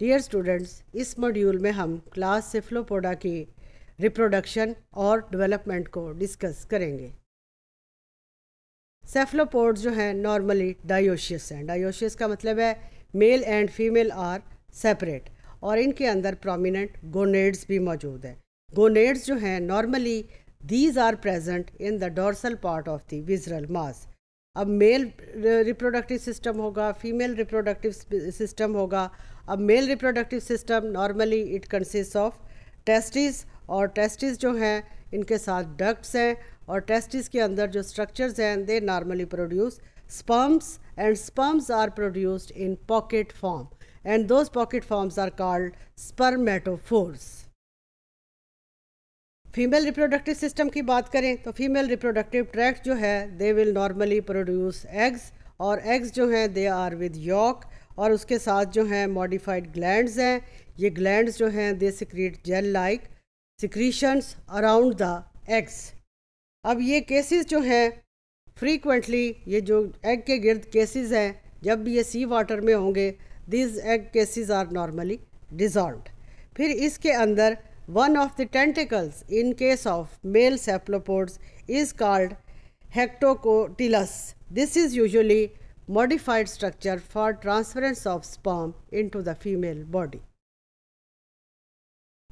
Dear students इस module में हम क्लास सेफ्लोपोडा की रिप्रोडक्शन और डेवलपमेंट को डिस्कस करेंगे सेफ्लोपोड्स जो हैं नॉर्मली डायोशियस हैं डायोशियस का मतलब है male and female are separate और इनके अंदर प्रोमिनेंट गोनेड्स भी मौजूद हैं गोनेड्स जो हैं normally these are present in the dorsal part of the visceral mass अब मेल रिप्रोडक्टिव सिस्टम होगा फीमेल रिप्रोडक्टिव सिस्टम होगा अब male reproductive system normally it consist of testis और टेस्टिस जो हैं इनके साथ डक्ट्स हैं और टेस्टिस के अंदर जो स्ट्रक्चर्स हैं they normally produce sperms and sperms are produced in pocket form and those pocket forms are called spermatophores female reproductive system की बात करें तो फीमेल रिप्रोडक्टिव ट्रैक्ट जो है they will normally produce eggs और एग्स जो हैं दे आर विद यॉक और उसके साथ जो हैं मॉडिफाइड ग्लैंड हैं ये ग्लैंड जो हैं they secrete gel like secretions around the eggs अब ये केसेस जो हैं फ्रीक्वेंटली ये जो एग के गिर्द केसेस हैं जब भी ये सी वाटर में होंगे this egg cases are normally dissolve फिर इसके अंदर One of the tentacles in case of male cephalopods is called hectocotylus. This is usually modified structure for transference of sperm into the female body.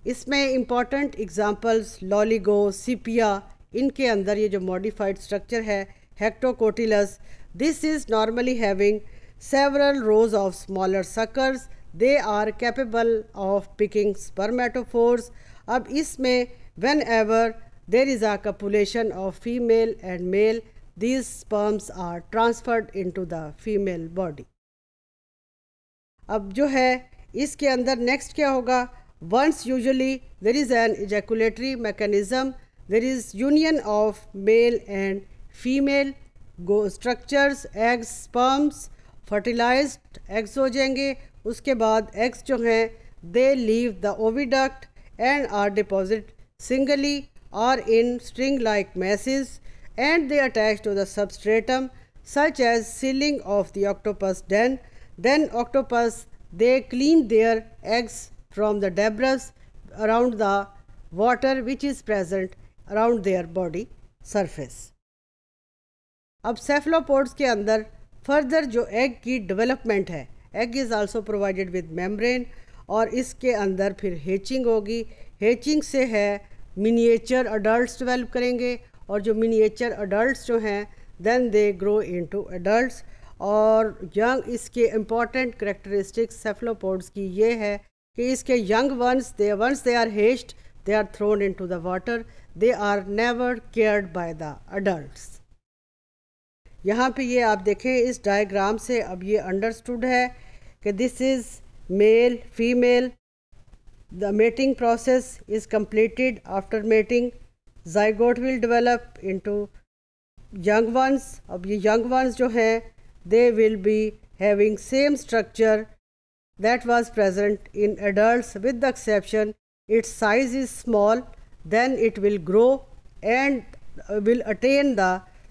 इसमें important examples Loligo Sepia इनके अंदर ये जो modified structure है hectocotylus this is normally having several rows of smaller suckers they are capable of picking spermatophores अब इसमें whenever there is a copulation of female and male sperms are transferred into the female body अब जो है इसके अंदर next क्या होगा once usually there is an ejaculatory mechanism there is union of male and female go structures eggs sperms fertilized eggs हो जाएंगे उसके बाद एग्स जो हैं they leave the oviduct and are deposit singly or in string like masses and they attach to the substratum such as ceiling of the octopus den then octopus they clean their eggs from the debris around the water which is present around their body surface अब cephalopods के अंदर further जो egg की development है egg is also provided with membrane और इसके अंदर फिर हेचिंग होगी हेचिंग से है मिनिएचर अडल्ट डेवलप करेंगे और जो मिनिएचर अडल्ट जो हैं then they grow into adult और यंग इसके इम्पॉर्टेंट करेक्टरिस्टिक्स सेफलोपोड्स की ये है कि इसके young ones they ones they are hatched they are thrown into the water they are never cared by the adults यहाँ पे ये आप देखें इस डायग्राम से अब ये अंडरस्टूड है कि this is male female the mating process is completed after mating zygote will develop into young ones अब ये यंग वंस जो हैं they will be having same structure that was present in adult with the exception its size is small then it will grow and will attain the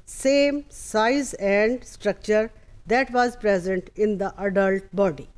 same size and structure that was present in the adult body.